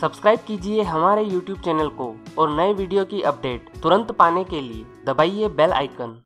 subscribe कीजिए हमारे YouTube channel को और नए वीडियो की अपडेट तुरंत पाने के लिए दबाइए बेल आइकन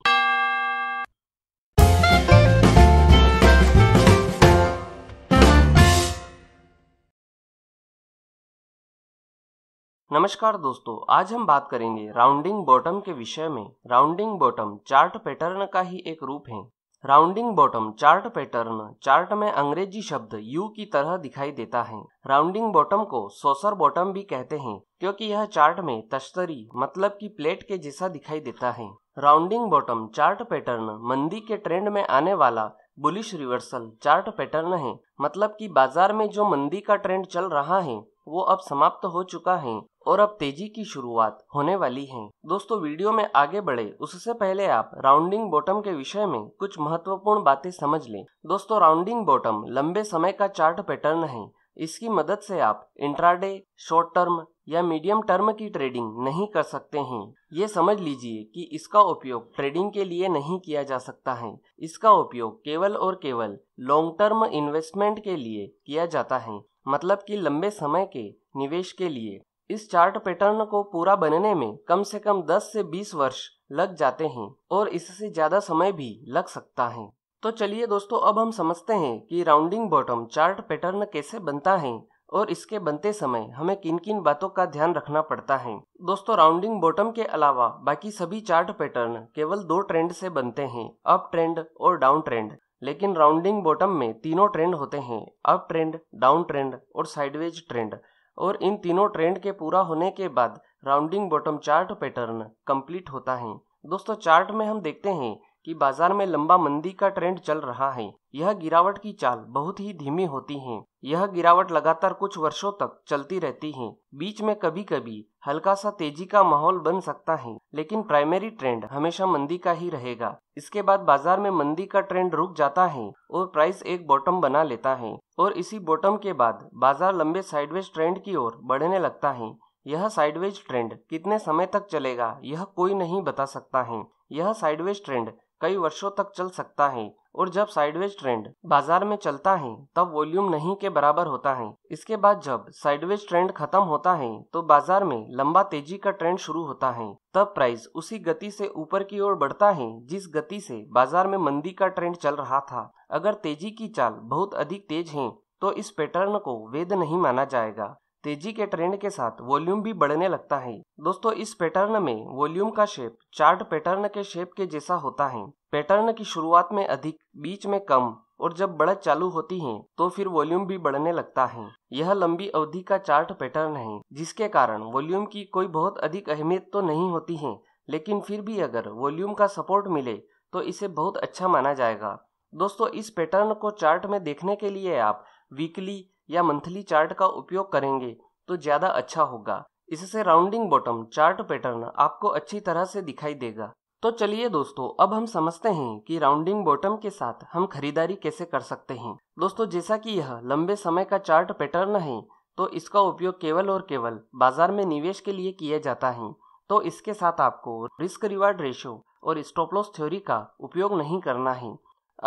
नमस्कार दोस्तों आज हम बात करेंगे राउंडिंग बॉटम के विषय में राउंडिंग बॉटम चार्ट पैटर्न का ही एक रूप है rounding bottom chart pattern chart में अंग्रेजी शब्द यू की तरह दिखाई देता है राउंडिंग बॉटम को सोसर बॉटम भी कहते हैं क्योंकि यह चार्ट में तश्तरी मतलब की प्लेट के जैसा दिखाई देता है राउंडिंग बॉटम चार्ट पैटर्न मंदी के ट्रेंड में आने वाला बुलिश रिवर्सल चार्ट पैटर्न है मतलब कि बाजार में जो मंदी का ट्रेंड चल रहा है वो अब समाप्त हो चुका है और अब तेजी की शुरुआत होने वाली है दोस्तों वीडियो में आगे बढ़े उससे पहले आप राउंडिंग बॉटम के विषय में कुछ महत्वपूर्ण बातें समझ लें दोस्तों राउंडिंग बॉटम लंबे समय का चार्ट पैटर्न है इसकी मदद से आप इंट्राडे शॉर्ट टर्म या मीडियम टर्म की ट्रेडिंग नहीं कर सकते हैं ये समझ लीजिए कि इसका उपयोग ट्रेडिंग के लिए नहीं किया जा सकता है इसका उपयोग केवल और केवल लॉन्ग टर्म इन्वेस्टमेंट के लिए किया जाता है मतलब कि लंबे समय के निवेश के लिए इस चार्ट पैटर्न को पूरा बनने में कम से कम 10 से 20 वर्ष लग जाते हैं और इससे ज़्यादा समय भी लग सकता है तो चलिए दोस्तों अब हम समझते हैं कि राउंडिंग बॉटम चार्ट पैटर्न कैसे बनता है और इसके बनते समय हमें किन किन बातों का ध्यान रखना पड़ता है दोस्तों राउंडिंग बॉटम के अलावा बाकी सभी चार्ट पैटर्न केवल दो ट्रेंड से बनते हैं अप ट्रेंड और डाउन ट्रेंड लेकिन राउंडिंग बॉटम में तीनों ट्रेंड होते हैं अप ट्रेंड डाउन ट्रेंड और साइडवेज ट्रेंड और इन तीनों ट्रेंड के पूरा होने के बाद rounding bottom chart pattern complete होता है दोस्तों चार्ट में हम देखते हैं कि बाजार में लंबा मंदी का ट्रेंड चल रहा है यह गिरावट की चाल बहुत ही धीमी होती है यह गिरावट लगातार कुछ वर्षों तक चलती रहती है बीच में कभी कभी हल्का सा तेजी का माहौल बन सकता है लेकिन प्राइमरी ट्रेंड हमेशा मंदी का ही रहेगा इसके बाद बाजार में मंदी का ट्रेंड रुक जाता है और प्राइस एक बॉटम बना लेता है और इसी बॉटम के बाद बाजार लंबे साइडवेज ट्रेंड की ओर बढ़ने लगता है यह साइडवेज ट्रेंड कितने समय तक चलेगा यह कोई नहीं बता सकता है यह साइडवेज ट्रेंड कई वर्षों तक चल सकता है और जब साइडवेज ट्रेंड बाजार में चलता है तब वॉल्यूम नहीं के बराबर होता है इसके बाद जब साइडवेज ट्रेंड खत्म होता है तो बाजार में लंबा तेजी का ट्रेंड शुरू होता है तब प्राइस उसी गति से ऊपर की ओर बढ़ता है जिस गति से बाजार में मंदी का ट्रेंड चल रहा था अगर तेजी की चाल बहुत अधिक तेज है तो इस पैटर्न को वेद नहीं माना जाएगा तेजी के ट्रेंड के साथ वॉल्यूम भी बढ़ने लगता है दोस्तों इस पैटर्न में वॉल्यूम का शेप चार्ट पैटर्न के शेप के जैसा होता है पैटर्न की शुरुआत में अधिक बीच में कम और जब बढ़त चालू होती है तो फिर वॉल्यूम भी बढ़ने लगता है यह लंबी अवधि का चार्ट पैटर्न है जिसके कारण वॉल्यूम की कोई बहुत अधिक अहमियत तो नहीं होती है लेकिन फिर भी अगर वॉल्यूम का सपोर्ट मिले तो इसे बहुत अच्छा माना जाएगा दोस्तों इस पैटर्न को चार्ट में देखने के लिए आप वीकली या मंथली चार्ट का उपयोग करेंगे तो ज़्यादा अच्छा होगा इससे राउंडिंग बॉटम चार्ट पैटर्न आपको अच्छी तरह से दिखाई देगा तो चलिए दोस्तों अब हम समझते हैं कि राउंडिंग बॉटम के साथ हम खरीदारी कैसे कर सकते हैं दोस्तों जैसा कि यह लंबे समय का चार्ट पैटर्न है तो इसका उपयोग केवल और केवल बाजार में निवेश के लिए किया जाता है तो इसके साथ आपको रिस्क रिवार्ड रेशो और स्टॉपलॉस थ्योरी का उपयोग नहीं करना है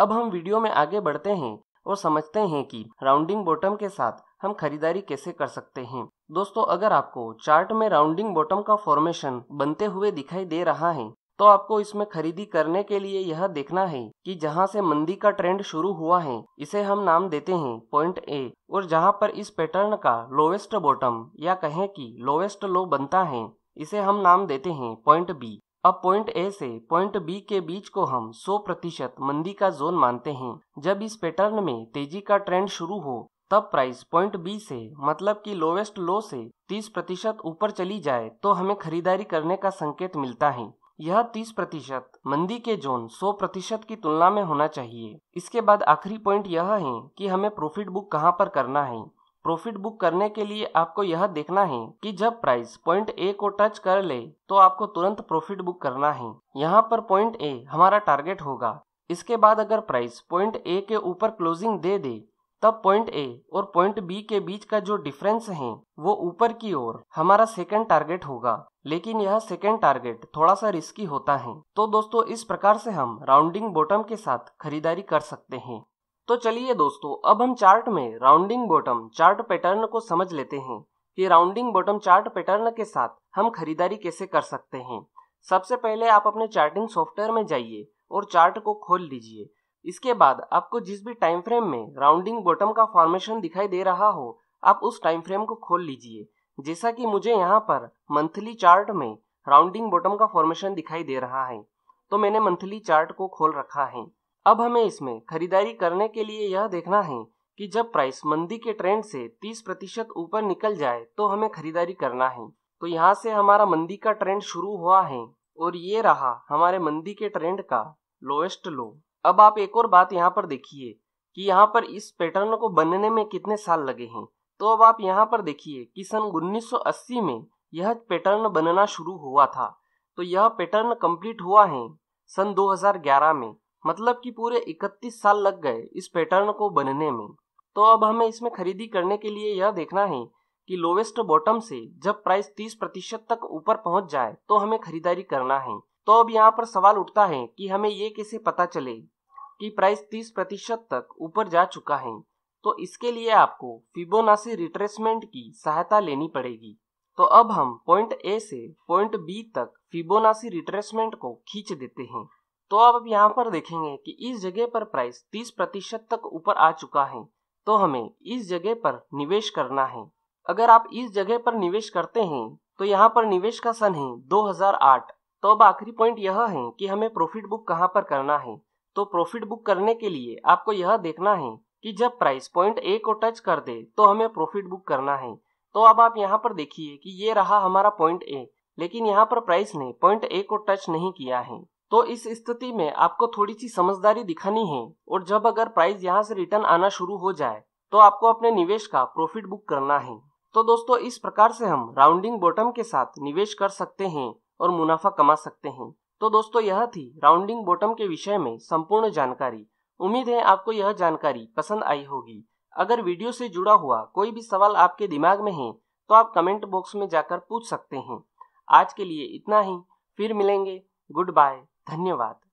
अब हम वीडियो में आगे बढ़ते हैं और समझते हैं कि राउंडिंग बॉटम के साथ हम खरीदारी कैसे कर सकते हैं दोस्तों अगर आपको चार्ट में राउंडिंग बॉटम का फॉर्मेशन बनते हुए दिखाई दे रहा है तो आपको इसमें खरीदी करने के लिए यह देखना है कि जहां से मंदी का ट्रेंड शुरू हुआ है इसे हम नाम देते हैं पॉइंट ए और जहां पर इस पैटर्न का लोवेस्ट बॉटम या कहें कि लोवेस्ट लो बनता है इसे हम नाम देते हैं पॉइंट बी अब पॉइंट ए से पॉइंट बी के बीच को हम 100 प्रतिशत मंदी का जोन मानते हैं जब इस पैटर्न में तेजी का ट्रेंड शुरू हो तब प्राइस पॉइंट बी से मतलब कि लोवेस्ट लो से 30 प्रतिशत ऊपर चली जाए तो हमें खरीदारी करने का संकेत मिलता है यह 30 प्रतिशत मंदी के जोन 100 प्रतिशत की तुलना में होना चाहिए इसके बाद आखिरी पॉइंट यह है कि हमें प्रॉफिट बुक कहाँ पर करना है प्रॉफिट बुक करने के लिए आपको यह देखना है कि जब प्राइस पॉइंट ए को टच कर ले तो आपको तुरंत प्रॉफिट बुक करना है यहाँ पर पॉइंट ए हमारा टारगेट होगा इसके बाद अगर प्राइस पॉइंट ए के ऊपर क्लोजिंग दे दे तब पॉइंट ए और पॉइंट बी के बीच का जो डिफरेंस है वो ऊपर की ओर हमारा सेकंड टारगेट होगा लेकिन यह सेकंड टारगेट थोड़ा सा रिस्की होता है तो दोस्तों इस प्रकार से हम राउंडिंग बॉटम के साथ खरीदारी कर सकते हैं तो चलिए दोस्तों अब हम चार्ट में राउंडिंग बॉटम चार्ट पैटर्न को समझ लेते हैं कि राउंडिंग बॉटम चार्ट पैटर्न के साथ हम खरीदारी कैसे कर सकते हैं सबसे पहले आप अपने चार्टिंग सॉफ्टवेयर में जाइए और चार्ट को खोल लीजिए इसके बाद आपको जिस भी टाइम फ्रेम में राउंडिंग बॉटम का फॉर्मेशन दिखाई दे रहा हो आप उस टाइम फ्रेम को खोल लीजिए जैसा कि मुझे यहाँ पर मंथली चार्ट में राउंडिंग बॉटम का फॉर्मेशन दिखाई दे रहा है तो मैंने मंथली चार्ट को खोल रखा है अब हमें इसमें खरीदारी करने के लिए यह देखना है कि जब प्राइस मंदी के ट्रेंड से 30 प्रतिशत ऊपर निकल जाए तो हमें खरीदारी करना है तो यहाँ से हमारा मंदी का ट्रेंड शुरू हुआ है और ये रहा हमारे मंदी के ट्रेंड का लोएस्ट लो अब आप एक और बात यहाँ पर देखिए कि यहाँ पर इस पैटर्न को बनने में कितने साल लगे हैं तो अब आप यहाँ पर देखिए कि सन 1980 में यह पैटर्न बनना शुरू हुआ था तो यह पैटर्न कंप्लीट हुआ है सन 2011 में मतलब कि पूरे 31 साल लग गए इस पैटर्न को बनने में तो अब हमें इसमें खरीदी करने के लिए यह देखना है कि लोवेस्ट बॉटम से जब प्राइस 30 प्रतिशत तक ऊपर पहुंच जाए तो हमें खरीदारी करना है तो अब यहाँ पर सवाल उठता है कि हमें ये कैसे पता चले कि प्राइस 30 प्रतिशत तक ऊपर जा चुका है तो इसके लिए आपको फिबोनासी रिट्रेसमेंट की सहायता लेनी पड़ेगी तो अब हम पॉइंट ए से पॉइंट बी तक फिबोनासी रिट्रेसमेंट को खींच देते हैं तो आप अब यहाँ पर देखेंगे कि इस जगह पर प्राइस 30 प्रतिशत तक ऊपर आ चुका है तो हमें इस जगह पर निवेश करना है अगर आप इस जगह पर निवेश करते हैं तो यहाँ पर निवेश का सन है 2008 तो अब आखिरी पॉइंट यह है कि हमें प्रॉफिट बुक कहाँ पर करना है तो प्रॉफिट बुक करने के लिए आपको यह देखना है कि जब प्राइस पॉइंट ए को टच कर दे तो हमें प्रॉफिट बुक करना है तो अब आप यहाँ पर देखिए कि ये रहा हमारा पॉइंट ए लेकिन यहाँ पर प्राइस ने पॉइंट ए को टच नहीं किया है तो इस स्थिति में आपको थोड़ी सी समझदारी दिखानी है और जब अगर प्राइस यहाँ से रिटर्न आना शुरू हो जाए तो आपको अपने निवेश का प्रॉफिट बुक करना है तो दोस्तों इस प्रकार से हम राउंडिंग बॉटम के साथ निवेश कर सकते हैं और मुनाफा कमा सकते हैं तो दोस्तों यह थी राउंडिंग बॉटम के विषय में संपूर्ण जानकारी उम्मीद है आपको यह जानकारी पसंद आई होगी अगर वीडियो से जुड़ा हुआ कोई भी सवाल आपके दिमाग में है तो आप कमेंट बॉक्स में जाकर पूछ सकते हैं आज के लिए इतना ही फिर मिलेंगे गुड बाय धन्यवाद